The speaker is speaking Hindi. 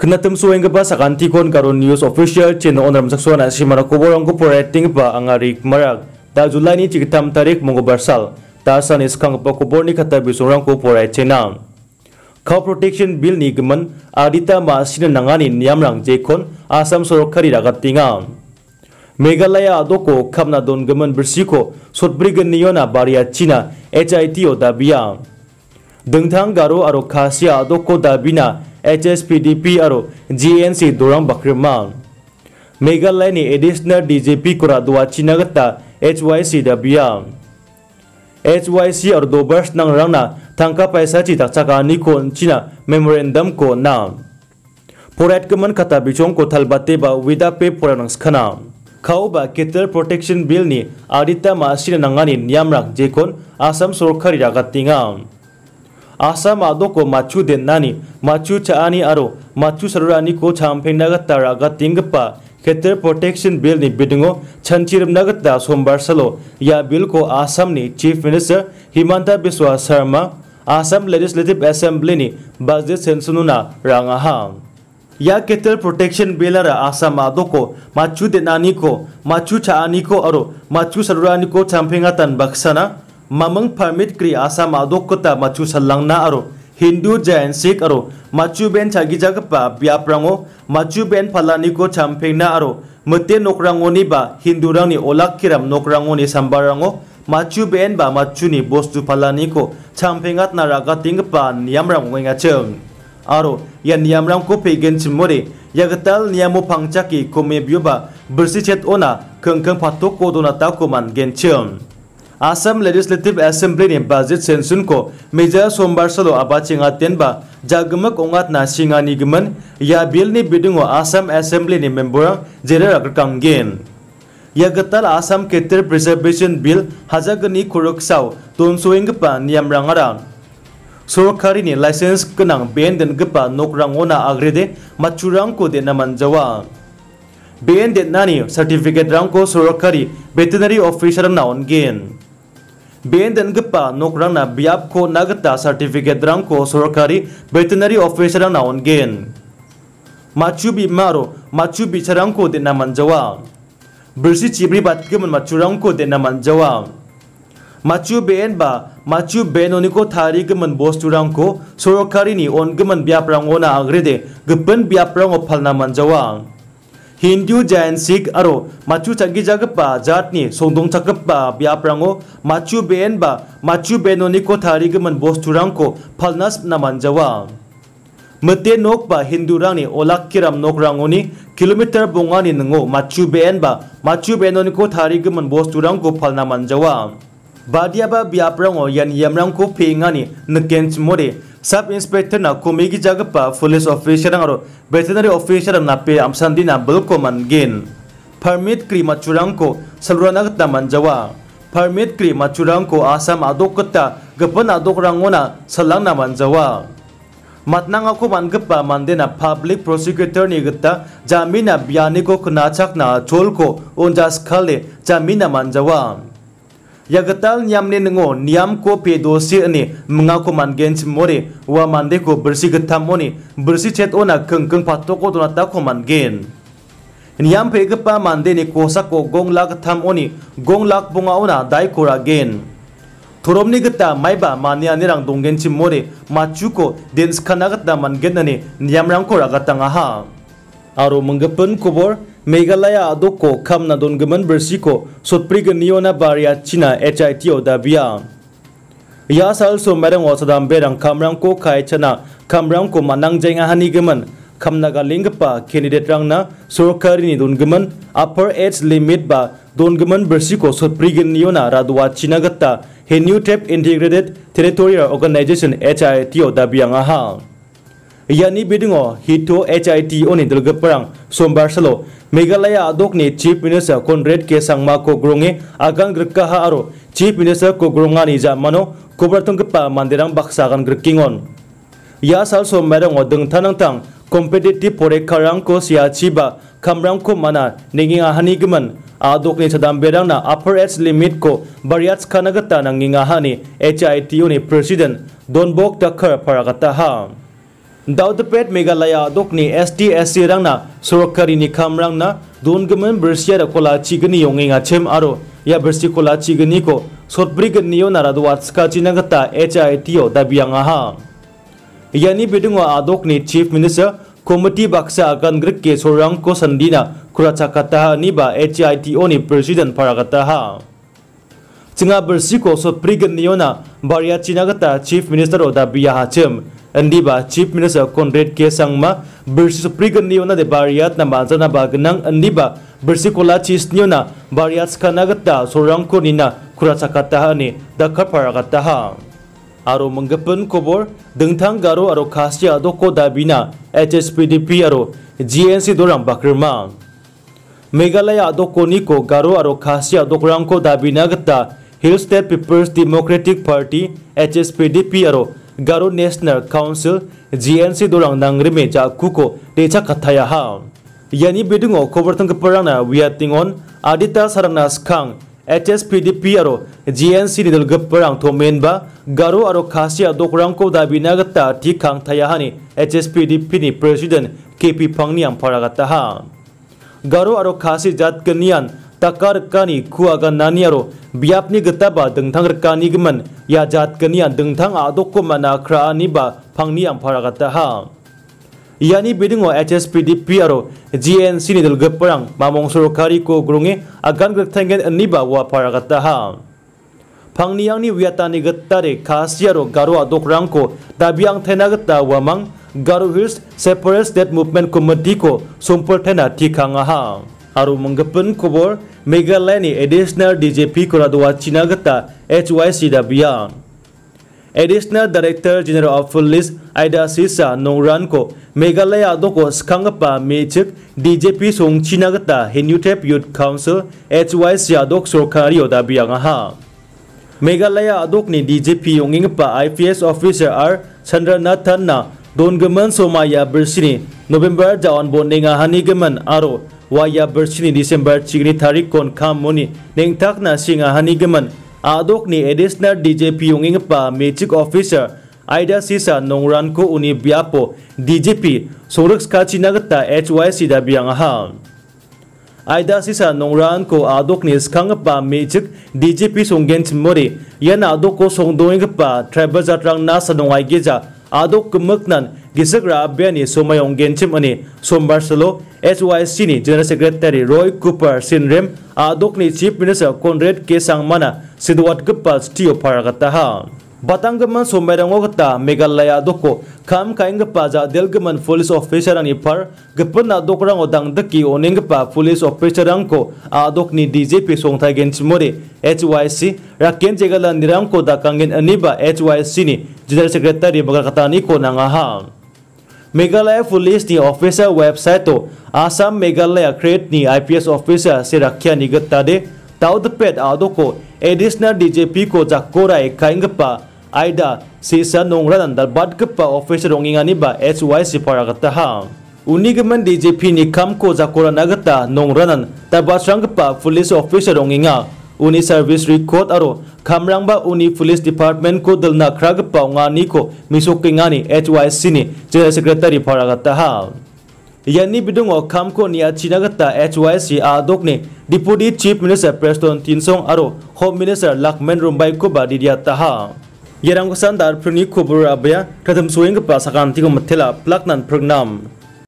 Kena tem sueng keba sakan tikon karo news official channel onram saksuan asih mana koborong ko porating ba angarik marak. Ta Julai ni cikitam tarik mongo bersal. Ta san iskang ba kobor ni kata bisurang ko porai Kau protection bill ni geman adita masina nangani niamrang jekon asam kari ragat tingang. laya adoko kamna don geman bersiko sot sotbrigen niona baria China HIT o dabiang. Dengtang garo aro kasia adoko dabina H S P D P और जी एन सी दौरान बक्रमान मेघालय ने एडिशनल डीजीपी कुरा दुआची नगता एच वाई सी दबिया एच वाई सी और दोबर्स नंग थका पैसा ची तक नि को मेमोरेंडम को ना फोरेट कमन खता बिचों को थल बते बा विदा पे फोरा खना खाओ बा केटर प्रोटेक्शन बिल नि मासी नंगानी नियामरा जेकोन आसाम सरकारी रागतिंगा आसाम आदो को माचु देना माचु चाहनी और माचू सरुरानी को छापेनागतरा तेंगा खेतर प्रोटेक्शन बिल नि बिडंगो छिरमनागता सोमवार सलो या बिल को Assam chief minister Himanta Biswa Sarma Assam legislative assembly budget सेंसुना रंगा या केटल प्रोटेक्शन बिल और आसाम आदो को माचु देना को माचू छाहनी को और माचु सरुरानी को छापेगा तन बक्सना mamang permit kri asa madok kota machu na aro Hindu Jain Sikh aro machu ben biap rango machu ben phalani ko champengna aro mete nokrangoni ba Hindu rangni olakkiram nokrangoni sambarango machu ben ba ni bostu phalani ko champengat na ragatingpa niyamrang ngacheng aro ya niyamrang ko pegen chimore pangcaki ya niyamo pangchaki bersih bersichet ona kengkeng patok kodonata koman gencheng Asam Legislative Assembly ni Bajit Sensun ko meja sombar sado aba chinga tenba jagmak ongat na singa nigman ya bill ni bidungo Asam Assembly ni member jere agar kangen ya gatal Asam Keter Preservation Bill hajag ni khuroksau tonsoing pa niyam rangara sorkari ni license kenang ben den gpa nokrangona agrede machurang ko de naman jawa Bien de nani certificate rangko ko sorokari veterinary officer na on Benden gipa nokrangna biap ko nagata certificate rangko ko sorkari veterinary officer na Macu bi maro machubi charang ko dena manjawa. Bersih cibri gemen macu rangko ko dena manjawa. Macu ben ba machu ben oniko tari gimun bos rangko ko sorkari ni on gimun biap rang ona agrede gipen biap rang opal na manjawa. Hindu Jain Sikh और मचू चंगी जगप जाटनी सौदों चकप्रांगो माचू बेन माचू बेनो कोठारी गमन बस्तुरंग को फलना सपना मानजवा मते नोक हिंदू रंग ओला किरम नोक रंगोनी किलोमीटर बोवा नंगो मचू बेन मचू बेनो कोठारी गमन बस्तुरंग को फलना मानजवा बदियाबा ब्याप्रांगो यान यमरंग को फेगा नकेंच मोरी सब इंस्पेक्टर ना कोमेगी जगह पर पुलिस ऑफिसर और वेटनरी ऑफिसर ना पे अमसंदी ना बल को मन गेन क्री मचुरंग को सलुरनग तमन जवा क्री मचुरंग को आसाम आदोकता गपन आदोक रंगोना सलंग ना मन जवा को मानगपा मानदेना पब्लिक प्रोसिक्यूटर निगता जामीना बियानी को खनाचक ना चोल को उनजास खले जामीना मानजवा Yagatal nyamne nengo niam ko pedosi ani mengaku mangen mori wa mande ko bersih getam bersih cet ona kengkeng patoko donata ko mangen. Niam gepa mande ni kosa ko gong lak tam oni gong lak bunga ona dai gen. Turom ni geta ba mani ani rang donggen ma macuko dens kanagat da mangen ani niam rang geta ngaha. Aro menggepen kubor Meghalaya को खम नदोनगमन बर्सी को सोटप्री गनियोना बारिया चीना एच आई टी ओदाबिया या साल सोमरंग सदाम बेरंग खामरंग को खायचना खामरंग को मनंग जेंगा हनीगमन खमनागा लिंगपा कैंडिडेट रंगना सरकारी दोनगमन अपर एज लिमिट बा दोनगमन बर्सी को सोटप्री गनियोना रादुआ चीना गत्ता न्यू टेप integrated territorial organisation H I T हा यानी बिदिंगो हिटो एच आई टी ओ निल ओनि सोमवार सलो मेघालय अदोक ने चीफ मिनिस्टर कॉनरेड के संगमा को ग्रोंगे आगान ग्रकाहा आरो चीफ मिनिस्टर को ग्रोंगा ग्रोंगानि जामानो कोबरतंगपा मंदिरं बक्सागन ग्रकिंगोन या साल सोमवार सोमबारंगो कॉम्पिटेटिव कॉम्पिटिटिव परीक्षारां को सियाची खमरां को मना नेंगि आहानि आदोक ने सदाम बेरंग अपर एज लिमिट को बरियाज एच आई टी एचआईटीयू ने प्रेसिडेंट डोनबोक तखर फरागता हा दाउदपेट मेघालय दोकनी एस टी एस सी रंगना सरकारी निकम रंगना दोनगमन बर्सिया कोला चीगनी योंगेंगा छेम आरो या बर्सि कोला चीगनी को सतब्रिगनियो नारादवात्सका चिनगता एच आई टी ओ दाबियांगाहा यानी बिदुंगो आदोकनी चीफ मिनिस्टर कोमटी बाक्सा गनग्रिक के सोरंग को संदीना कुराचाकाता निबा एच आई टीओ नि प्रेसिडेंट फरागताहा चिंगा बर्सि को सतब्रिगनियो ना बारिया चिनगता चीफ मिनिस्टर ओ दाबियाहा छेम andiba chief minister konrad ke sangma birsi suprigan niona de bariat na manzana bagnang andiba birsi kola chis niona bariat skanagata sorang ko nina kurasakata ani dakaparagata ha aro mangapun kobor dengthang garo aro khasya adoko dabina hspdp aro gnc dorang bakrma Meghalaya आदोकोनी को गारो और खासी आदोकरांग को दाबी नगता hill state people's democratic party H S P D P और गारो नेशनल काउंसिल जीएनसी दौरान दंग्रीमे जा कुको देचा कथाया हा यानी बेदुंग खबर तंग परना वी आर टिंग ऑन आदिता सरना स्कांग एचएसपीडीपी आरो जीएनसी निदल गपरांग थोमेनबा गारो और खासिया दोकरांग को दाबिना गत्ता थिखांग थायाहानी HSPDP P president K P Pangniang फरागत्ता हा गारो आरो खासि जातकनियान तकारकानी खुआगा नानियारो बियापनी गत्ताबा दंथांग रकानी गमन या जात कनिया दंगथांग आदोको मना खरा निबा फंगनी अंफारागता हा यानी बिदिंगो एचएसपीडीपी आरो जीएनसी नि दलगपरांग मामोंग सरकारी को ग्रुंगे अगान ग्रथांगेन निबा वा फारागता हा फंगनी यांगनि वियातानि गत्तारे खासियारो गारो आदोकरांग को दाबियांग थेनागता वामंग Garo hills separate state movement committee को सोमपर थेना थिखांगा हा और मंगपन खबर मेघालय ने एडिशनल डीजीपी कोरादोआ चिनागता एच वाई सी दबियान additional director general of police आयदा सिसा नौरान को मेघालय को सखाप मेचक डीजीपी सों चिनागता Hynniewtrep youth council H Y C आदोक सरकारी दबियांगा मेघालय आदोकनी डीजीपी योगिंगप I P S officer R Chandranathan ना दोनगमन सोमाया बिरसी नोवेम्बर जवान बोनेंगा हनीगमन आरो waya bersini December chigni tarik kon kham moni nengtakna singa hanigeman adokni additional DJP yongingpa magic officer Aida Sisa ko uni biapo DJP soruk HYC da biang ha Aida Sisa nongranko adokni skangpa magic DJP songgen chimori yan adokko songdoingpa travel jatrang nasa nongai geja adok kumuknan गिसग्रा अभ्यानी सोमयों गेंचिम अनि सोम सलो एचवाईसी नि जनरल सेक्रेटरी रॉय कूपर सिनरेम आदोकनि चीफ मिनिस्टर कॉनरेड के सांगमाना सिदवाटगप्पा स्टियो फारगताहा बतंगमन गता मेघालय दोको खाम काइंग पाजा दिलगमन पुलिस ऑफिसर अनि फर गपना दोकरंग दंग दकी ओनिंग पा पुलिस ऑफिसर अंको आदोकनि डीजीपी सोंगथा गेंचमोरे एचवाईसी राकेन जेगला निरंग को दकांगेन अनिबा एचवाईसी नि जनरल सेक्रेटरी बगरकतानी को नंगा हा मेघालय पुलिस पुलिसनि अफिसियल वेबसाइटआव तो आसाम मेघालय क्रेडनि आईपीएस अफिसार सिराख्या निगत्तादे तावदपेट को एडिशनल डीजेपीको जाकोरा एकाइंगपा आयदा सीसा नोंगरा नंदर बादगपा ऑफिसर रोंगिंगानिबा एचवाई सिफारागत्ताहा उनिगमन डीजेपी निकामको जाकोरा नगत्ता नोंगरानन तबास्रंगपा पुलिस ऑफिसर रोंगिंगा उनी सर्विस रिकॉर्ड और खामरंगबा उनी पुलिस डिपार्टमेंट को दलना खरागपाउंगानी को मिसोकिंगानी एचवाईसी ने जनरल सेक्रेटरी फरागता हा यानी बिदुंगो खाम को नियाचिनागता एचवाईसी आदोक ने deputy chief minister Preston Tynsong और होम मिनिस्टर लखमेन रुंबाई को बादिरियाता हा यरंगो सानदार प्रनी खबर अबया कदम सोइंग पासकांति को मथेला प्लग प्रोग्राम